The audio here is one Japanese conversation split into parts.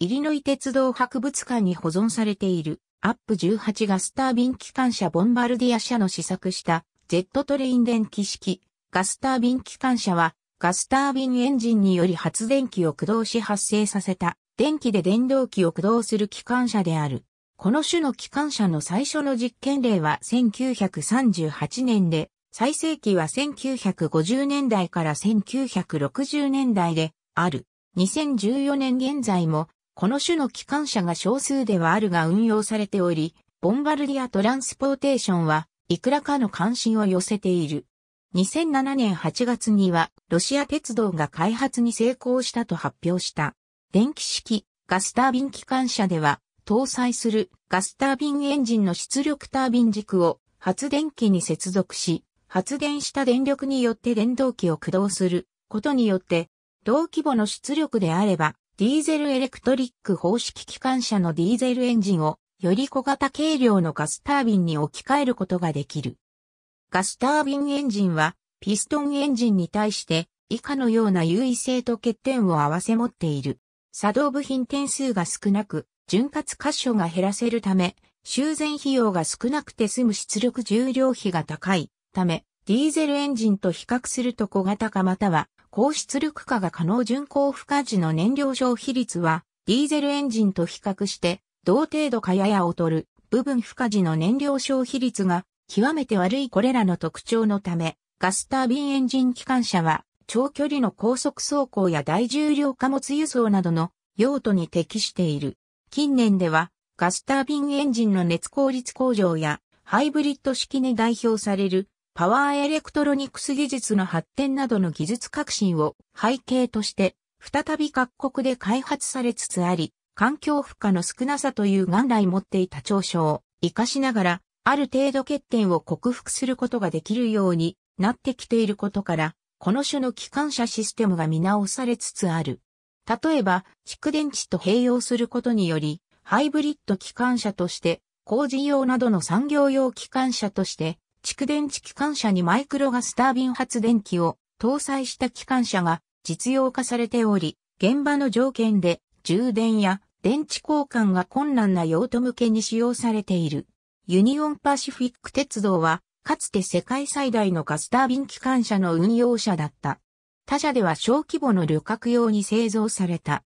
イリノイ鉄道博物館に保存されている、アップ18ガスタービン機関車ボンバルディア社の試作したジェットトレイン電気式ガスタービン機関車はガスタービンエンジンにより発電機を駆動し発生させた電気で電動機を駆動する機関車である。この種の機関車の最初の実験例は1938年で、最盛期は1950年代から1960年代である。2014年現在もこの種の機関車が少数ではあるが運用されており、ボンバルディア・トランスポーテーションはいくらかの関心を寄せている。2007年8月にはロシア鉄道が開発に成功したと発表した。電気式ガスタービン機関車では搭載するガスタービンエンジンの出力タービン軸を発電機に接続し、発電した電力によって電動機を駆動することによって同規模の出力であればディーゼルエレクトリック方式機関車のディーゼルエンジンをより小型軽量のガスタービンに置き換えることができる。ガスタービンエンジンはピストンエンジンに対して以下のような優位性と欠点を併せ持っている。作動部品点数が少なく、潤滑箇所が減らせるため、修繕費用が少なくて済む出力重量比が高いため、ディーゼルエンジンと比較すると小型化または高出力化が可能巡航負荷時の燃料消費率は、ディーゼルエンジンと比較して、同程度かやや劣る部分負荷時の燃料消費率が極めて悪いこれらの特徴のため、ガスタービンエンジン機関車は長距離の高速走行や大重量貨物輸送などの用途に適している。近年ではガスタービンエンジンの熱効率向上やハイブリッド式に代表されるパワーエレクトロニクス技術の発展などの技術革新を背景として、再び各国で開発されつつあり、環境負荷の少なさという元来持っていた長所を活かしながら、ある程度欠点を克服することができるようになってきていることから、この種の機関車システムが見直されつつある。例えば、蓄電池と併用することにより、ハイブリッド機関車として、工事用などの産業用機関車として、蓄電池機関車にマイクロガスタービン発電機を搭載した機関車が実用化されており、現場の条件で充電や電池交換が困難な用途向けに使用されている。ユニオンパシフィック鉄道は、かつて世界最大のガスタービン機関車の運用者だった。他社では小規模の旅客用に製造された。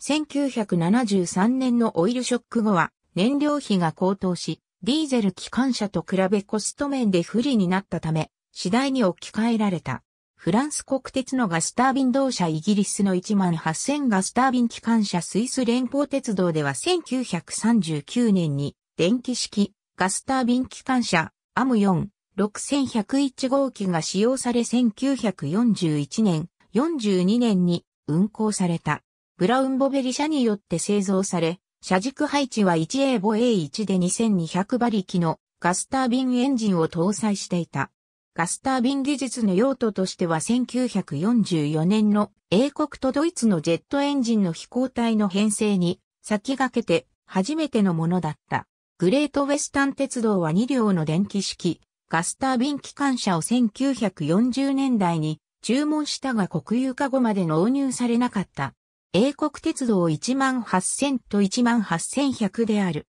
1973年のオイルショック後は燃料費が高騰し、ディーゼル機関車と比べコスト面で不利になったため、次第に置き換えられた。フランス国鉄のガスタービン同社イギリスの1万8000ガスタービン機関車スイス連邦鉄道では1939年に電気式ガスタービン機関車アム4 6101号機が使用され1941年、42年に運行された。ブラウンボベリ社によって製造され、車軸配置は 1A 母 A1 で2200馬力のガスタービンエンジンを搭載していた。ガスタービン技術の用途としては1944年の英国とドイツのジェットエンジンの飛行体の編成に先駆けて初めてのものだった。グレートウェスタン鉄道は2両の電気式ガスタービン機関車を1940年代に注文したが国有化後まで納入されなかった。英国鉄道18000と18100である。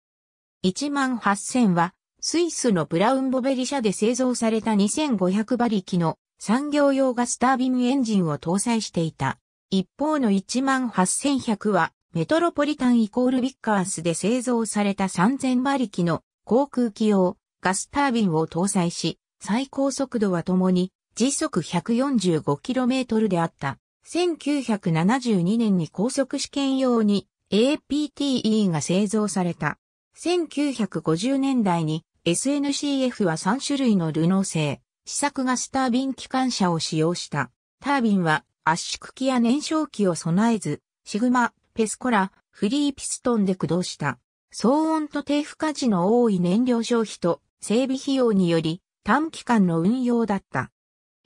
18000は、スイスのブラウンボベリ社で製造された2500馬力の産業用ガスタービンエンジンを搭載していた。一方の18100は、メトロポリタンイコールビッカースで製造された3000馬力の航空機用ガスタービンを搭載し、最高速度はともに時速 145km であった。1972年に高速試験用に APTE が製造された。1950年代に SNCF は3種類のルノー製、試作ガスタービン機関車を使用した。タービンは圧縮機や燃焼機を備えず、シグマ、ペスコラ、フリーピストンで駆動した。騒音と低負荷値の多い燃料消費と整備費用により短期間の運用だった。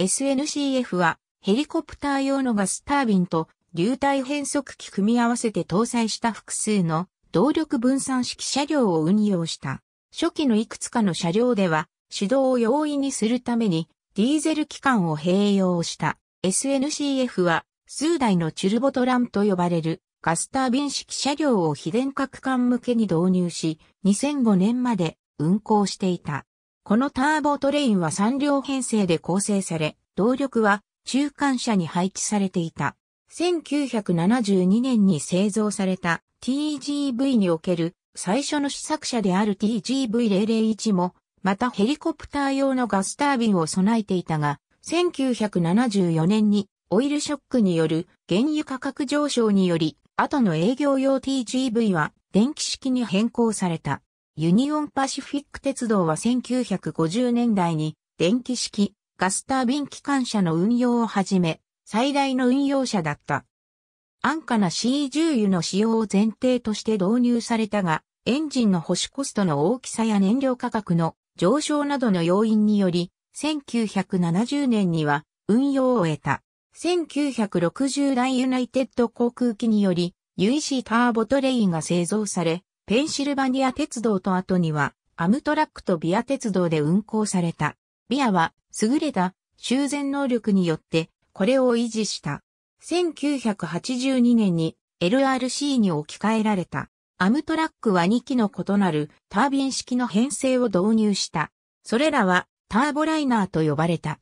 SNCF はヘリコプター用のガスタービンと流体変速機組み合わせて搭載した複数の動力分散式車両を運用した。初期のいくつかの車両では、指導を容易にするために、ディーゼル機関を併用した。SNCF は、数台のチュルボトランと呼ばれるガスタービン式車両を非電化区間向けに導入し、2005年まで運行していた。このターボトレインは3両編成で構成され、動力は中間車に配置されていた。1972年に製造された TGV における最初の試作車である TGV001 も、またヘリコプター用のガスタービンを備えていたが、1974年にオイルショックによる原油価格上昇により、後の営業用 TGV は電気式に変更された。ユニオンパシフィック鉄道は1950年代に電気式ガスタービン機関車の運用をはじめ、最大の運用車だった。安価な C10 油の使用を前提として導入されたが、エンジンの保守コストの大きさや燃料価格の上昇などの要因により、1970年には運用を終えた。1960代ユナイテッド航空機により、UEC ターボトレインが製造され、ペンシルバニア鉄道と後には、アムトラックとビア鉄道で運行された。ビアは優れた修繕能力によってこれを維持した。1982年に LRC に置き換えられた。アムトラックは2機の異なるタービン式の編成を導入した。それらはターボライナーと呼ばれた。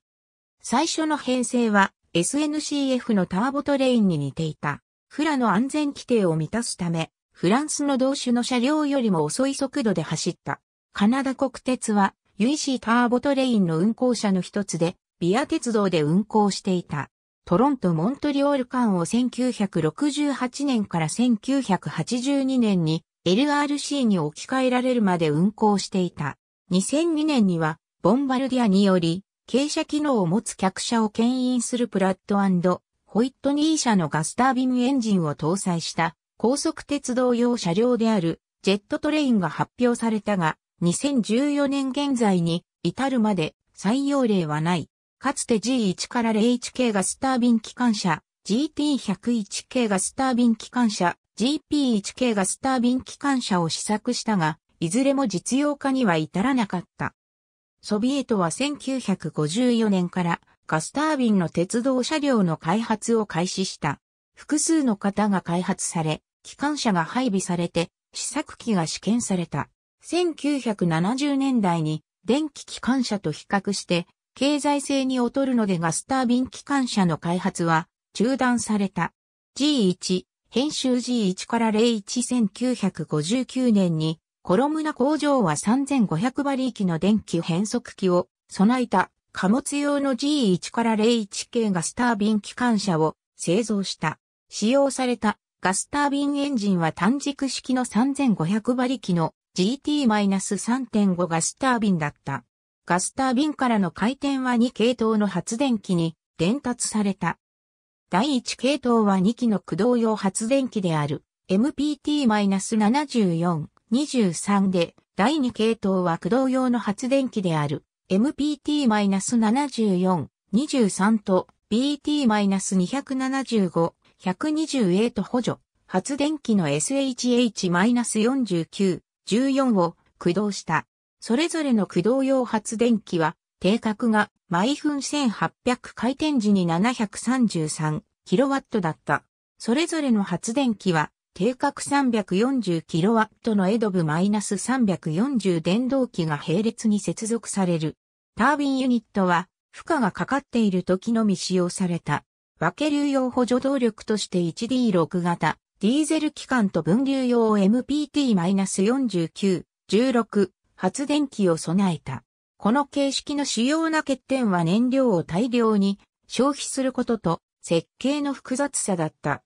最初の編成は SNCF のターボトレインに似ていた。フラの安全規定を満たすため、フランスの同種の車両よりも遅い速度で走った。カナダ国鉄は UEC ターボトレインの運行車の一つで、ビア鉄道で運行していた。トロント・モントリオール間を1968年から1982年に LRC に置き換えられるまで運行していた。2002年には、ボンバルディアにより、傾斜機能を持つ客車を牽引するプラットホイットニー車のガスタービンエンジンを搭載した高速鉄道用車両であるジェットトレインが発表されたが、2014年現在に至るまで採用例はない。かつて G1 から 0HK ガスタービン機関車、GT101K ガスタービン機関車、GP1K ガスタービン機関車を試作したが、いずれも実用化には至らなかった。ソビエトは1954年からガスタービンの鉄道車両の開発を開始した。複数の方が開発され、機関車が配備されて、試作機が試験された。1970年代に電気機関車と比較して経済性に劣るのでガスタービン機関車の開発は中断された。G1、編集 G1 から011959年にコロムナ工場は3500馬力の電気変速機を備えた貨物用の G1 から01系ガスタービン機関車を製造した。使用されたガスタービンエンジンは単軸式の3500馬力の GT-3.5 ガスタービンだった。ガスタービンからの回転は2系統の発電機に伝達された。第1系統は2機の駆動用発電機である MPT-74-23 で、第2系統は駆動用の発電機である MPT-74-23 と BT-275-120A と補助、発電機の SHH-49、14を駆動した。それぞれの駆動用発電機は、定格が毎分1800回転時に 733kW だった。それぞれの発電機は、定格 340kW のエドブ -340 電動機が並列に接続される。タービンユニットは、負荷がかかっている時のみ使用された。分け流用補助動力として 1D6 型、ディーゼル機関と分流用 MPT-49、16発電機を備えた。この形式の主要な欠点は燃料を大量に消費することと設計の複雑さだった。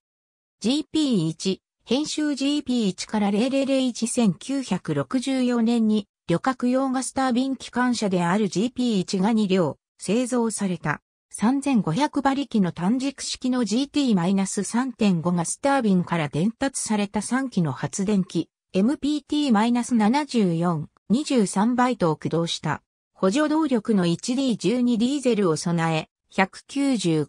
GP1、編集 GP1 から0 0 0 1 9 6 4年に旅客用ガスタービン機関車である GP1 が2両製造された。3500馬力の単軸式の GT-3.5 がスタービンから伝達された3機の発電機 MPT-74、23バイトを駆動した。補助動力の 1D12 ディーゼルを備え、195kW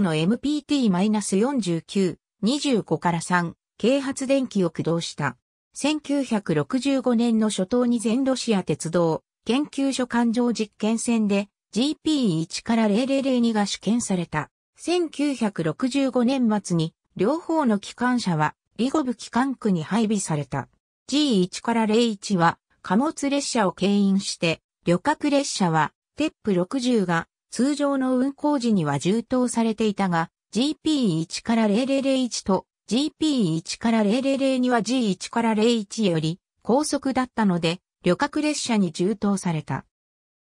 の MPT-49、25から3、軽発電機を駆動した。1965年の初頭に全ロシア鉄道、研究所環状実験線で、GP1 から0002が試験された。1965年末に両方の機関車はリゴブ機関区に配備された。G1 から01は貨物列車を牽引して、旅客列車はテップ60が通常の運行時には充当されていたが、GP1 から0001と GP1 から0002は G1 から01より高速だったので、旅客列車に充当された。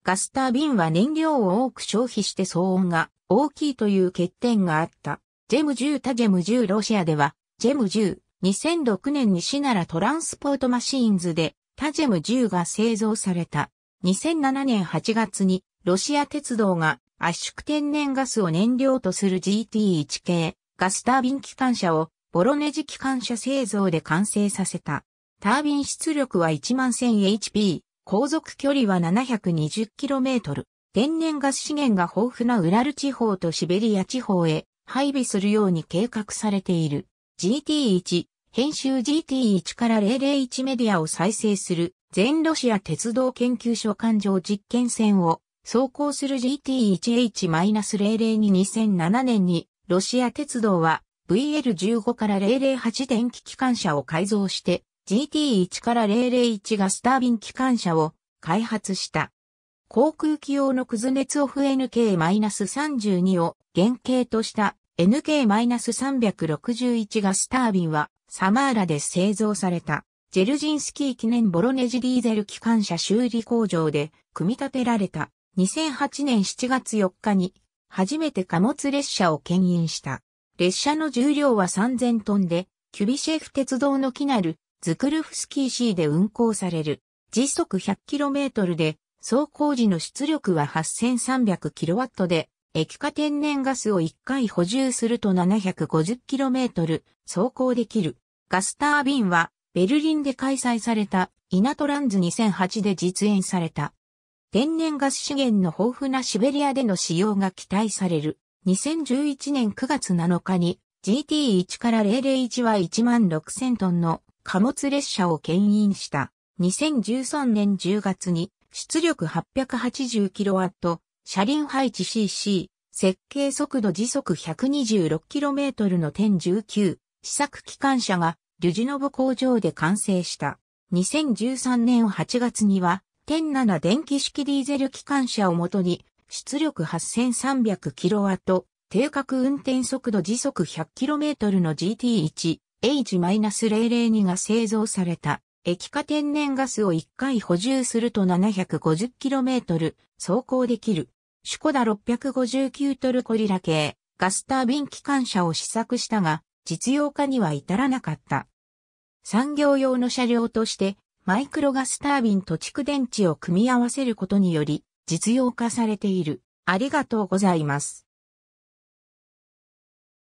ガスタービンは燃料を多く消費して騒音が大きいという欠点があった。ジェム10タジェム10ロシアでは、ジェム10、2006年にシナラトランスポートマシーンズで、タジェム10が製造された。2007年8月に、ロシア鉄道が圧縮天然ガスを燃料とする GT1 系、ガスタービン機関車を、ボロネジ機関車製造で完成させた。タービン出力は 11000HP、航続距離は 720km。天然ガス資源が豊富なウラル地方とシベリア地方へ配備するように計画されている。GT1、編集 GT1 から001メディアを再生する全ロシア鉄道研究所環状実験線を走行する GT1H-0022007 年にロシア鉄道は VL15 から008電気機関車を改造して GT1 から001ガスタービン機関車を開発した。航空機用のクズネツオフ NK-32 を原型とした NK-361 ガスタービンはサマーラで製造されたジェルジンスキー記念ボロネジディーゼル機関車修理工場で組み立てられた2008年7月4日に初めて貨物列車を牽引した。列車の重量は3000トンで、キュビシェフ鉄道の木なるズクルフスキー C で運行される。時速 100km で、走行時の出力は 8300kW で、液化天然ガスを1回補充すると 750km 走行できる。ガスタービンはベルリンで開催されたイナトランズ2008で実演された。天然ガス資源の豊富なシベリアでの使用が期待される。2011年9月7日に GT1 から001は1 6000トンの貨物列車を牽引した。2013年10月に出力 880kW、車輪配置 CC、設計速度時速 126km の点19、試作機関車がュジノブ工場で完成した。2013年8月には、点7電気式ディーゼル機関車をもとに、出力 8300kW、定格運転速度時速 100km の GT1、H-002 が製造された液化天然ガスを1回補充すると 750km 走行できる。シュコダ659トルコリラ系ガスタービン機関車を試作したが実用化には至らなかった。産業用の車両としてマイクロガスタービンと蓄電池を組み合わせることにより実用化されている。ありがとうございます。